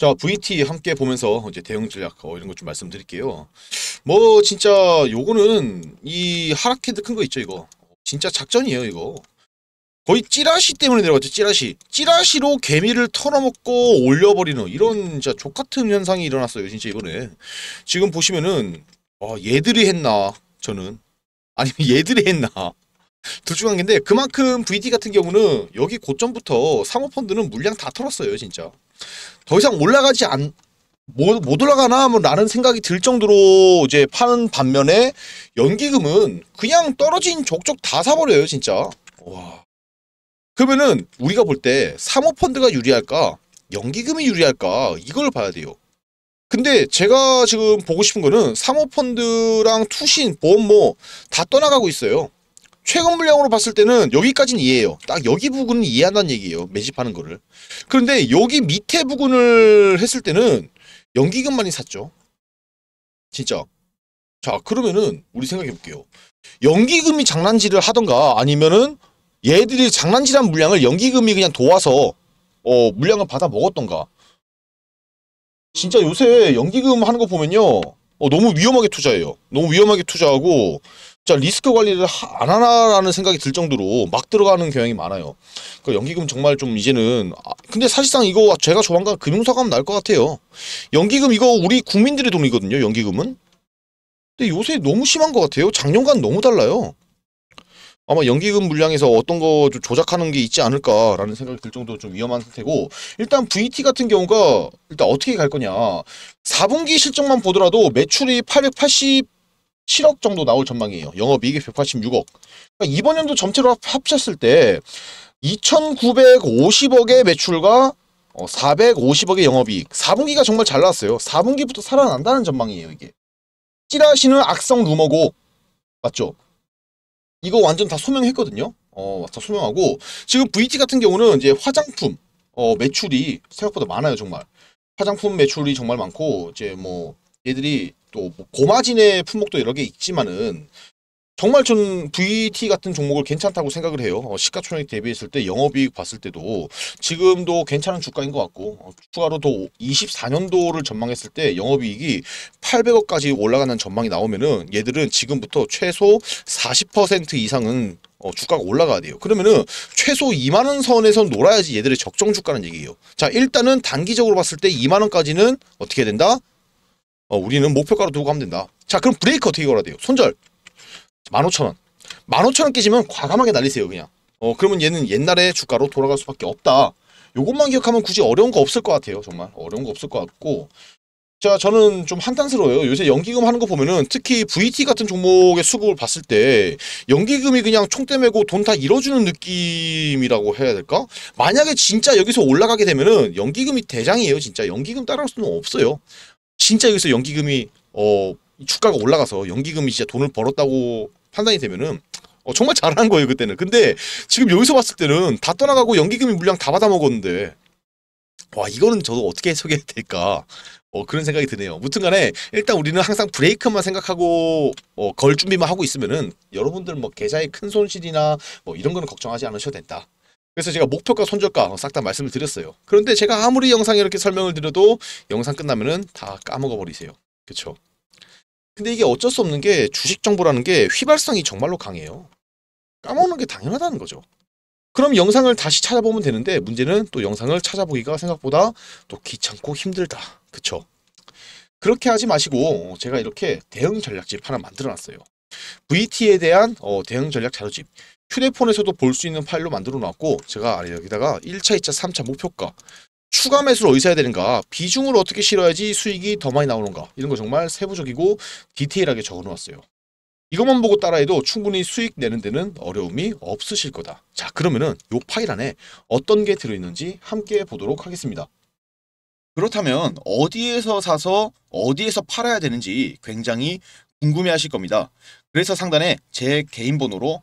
자 VT 함께 보면서 이제 대응 전략 어, 이런 것 좀 말씀드릴게요. 뭐 진짜 요거는 이 하락헤드 큰 거 있죠 이거. 진짜 작전이에요 이거. 거의 찌라시 때문에 내려갔죠 찌라시. 찌라시로 개미를 털어먹고 올려버리는 이런 진짜 족같은 현상이 일어났어요 진짜 이번에. 지금 보시면은 어, 얘들이 했나 저는 아니면 얘들이 했나 둘 중 한인데 개 그만큼 VT 같은 경우는 여기 고점부터 상호펀드는 물량 다 털었어요 진짜. 더 이상 올라가지 않, 못, 못 올라가나 뭐 라는 생각이 들 정도로 이제 파는 반면에 연기금은 그냥 떨어진 족족 다 사버려요 진짜 와 그러면은 우리가 볼 때 사모펀드가 유리할까 연기금이 유리할까 이걸 봐야 돼요 근데 제가 지금 보고 싶은 거는 사모펀드랑 투신 보험 뭐 다 떠나가고 있어요 최근 물량으로 봤을 때는 여기까지는 이해해요. 딱 여기 부분은 이해한다는 얘기예요. 매집하는 거를. 그런데 여기 밑에 부분을 했을 때는 연기금만이 샀죠. 진짜. 자 그러면은 우리 생각해 볼게요. 연기금이 장난질을 하던가 아니면은 얘들이 장난질한 물량을 연기금이 그냥 도와서 어 물량을 받아 먹었던가 진짜 요새 연기금 하는 거 보면요 어, 너무 위험하게 투자해요 너무 위험하게 투자하고 진짜 리스크 관리를 하, 안 하나라는 생각이 들 정도로 막 들어가는 경향이 많아요. 그 연기금 정말 좀 이제는 아, 근데 사실상 이거 제가 조만간 금융사감 날 것 같아요. 연기금 이거 우리 국민들의 돈이거든요. 연기금은. 근데 요새 너무 심한 것 같아요. 작년과 는 너무 달라요. 아마 연기금 물량에서 어떤 거 조작하는 게 있지 않을까라는 생각이 들 정도로 좀 위험한 상태고 일단 VT 같은 경우가 일단 어떻게 갈 거냐 4분기 실적만 보더라도 매출이 880 7억 정도 나올 전망이에요. 영업이익이 186억. 그러니까 이번 연도 전체로 합쳤을 때 2,950억의 매출과 450억의 어, 영업이익. 4분기가 정말 잘 나왔어요. 4분기부터 살아난다는 전망이에요, 이게. 찌라시는 악성 루머고, 맞죠? 이거 완전 다 소명했거든요. 어, 다 소명하고, 지금 VT 같은 경우는 이제 화장품, 어, 매출이 생각보다 많아요, 정말. 화장품 매출이 정말 많고, 이제 뭐, 얘들이 또 뭐 고마진의 품목도 여러 개 있지만은 정말 전 VT 같은 종목을 괜찮다고 생각을 해요. 어, 시가총액 대비했을 때 영업이익 봤을 때도 지금도 괜찮은 주가인 것 같고 어, 추가로 더 24년도를 전망했을 때 영업이익이 800억까지 올라가는 전망이 나오면은 얘들은 지금부터 최소 40% 이상은 어, 주가가 올라가야 돼요. 그러면은 최소 2만원 선에서 놀아야지 얘들의 적정 주가는 얘기예요. 자 일단은 단기적으로 봤을 때 2만원까지는 어떻게 해야 된다? 어, 우리는 목표가로 두고 가면 된다. 자 그럼 브레이크 어떻게 걸어야 돼요? 손절 15,000원 15,000원 깨지면 과감하게 날리세요 그냥 어 그러면 얘는 옛날에 주가로 돌아갈 수밖에 없다. 요것만 기억하면 굳이 어려운 거 없을 것 같아요. 정말 어려운 거 없을 것 같고 자 저는 좀 한탄스러워요. 요새 연기금 하는 거 보면은 특히 VT 같은 종목의 수급을 봤을 때 연기금이 그냥 총대 메고 돈 다 잃어주는 느낌이라고 해야 될까? 만약에 진짜 여기서 올라가게 되면은 연기금이 대장이에요. 진짜 연기금 따라올 수는 없어요. 진짜 여기서 연기금이 어 주가가 올라가서 연기금이 진짜 돈을 벌었다고 판단이 되면은 어, 정말 잘한 거예요 그때는. 근데 지금 여기서 봤을 때는 다 떠나가고 연기금이 물량 다 받아먹었는데 와 이거는 저도 어떻게 해석해야 될까 어, 그런 생각이 드네요. 무튼간에 일단 우리는 항상 브레이크만 생각하고 어, 걸 준비만 하고 있으면은 여러분들 뭐 계좌의 큰 손실이나 뭐 이런 거는 걱정하지 않으셔도 된다. 그래서 제가 목표가 손절가 싹 다 말씀을 드렸어요. 그런데 제가 아무리 영상 에 이렇게 설명을 드려도 영상 끝나면은 다 까먹어 버리세요. 그렇죠? 근데 이게 어쩔 수 없는 게 주식 정보라는 게 휘발성이 정말로 강해요. 까먹는 게 당연하다는 거죠. 그럼 영상을 다시 찾아보면 되는데 문제는 또 영상을 찾아보기가 생각보다 또 귀찮고 힘들다. 그쵸? 그렇게 하지 마시고 제가 이렇게 대응 전략집 하나 만들어놨어요. VT에 대한 어, 대응 전략 자료집 휴대폰에서도 볼 수 있는 파일로 만들어 놨고 제가 아래 여기다가 1차, 2차, 3차 목표가 추가 매수를 어디서 해야 되는가 비중을 어떻게 실어야지 수익이 더 많이 나오는가 이런 거 정말 세부적이고 디테일하게 적어놓았어요. 이것만 보고 따라해도 충분히 수익 내는 데는 어려움이 없으실 거다. 자 그러면은 이 파일 안에 어떤 게 들어있는지 함께 보도록 하겠습니다. 그렇다면 어디에서 사서 어디에서 팔아야 되는지 굉장히 궁금해 하실 겁니다. 그래서 상단에 제 개인 번호로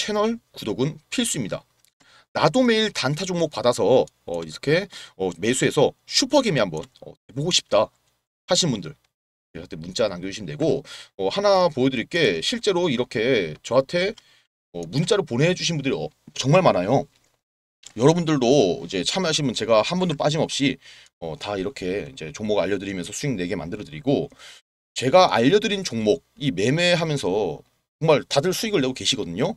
채널 구독은 필수입니다. 나도 매일 단타 종목 받아서 어, 이렇게 어, 매수해서 슈퍼게임 한번 어, 보고 싶다 하신 분들 저한테 문자 남겨주시면 되고 어, 하나 보여드릴 게 실제로 이렇게 저한테 어, 문자로 보내주신 분들이 어, 정말 많아요. 여러분들도 이제 참여하시면 제가 한 분도 빠짐없이 어, 다 이렇게 이제 종목 알려드리면서 수익 내게 만들어드리고 제가 알려드린 종목 이 매매하면서 정말 다들 수익을 내고 계시거든요.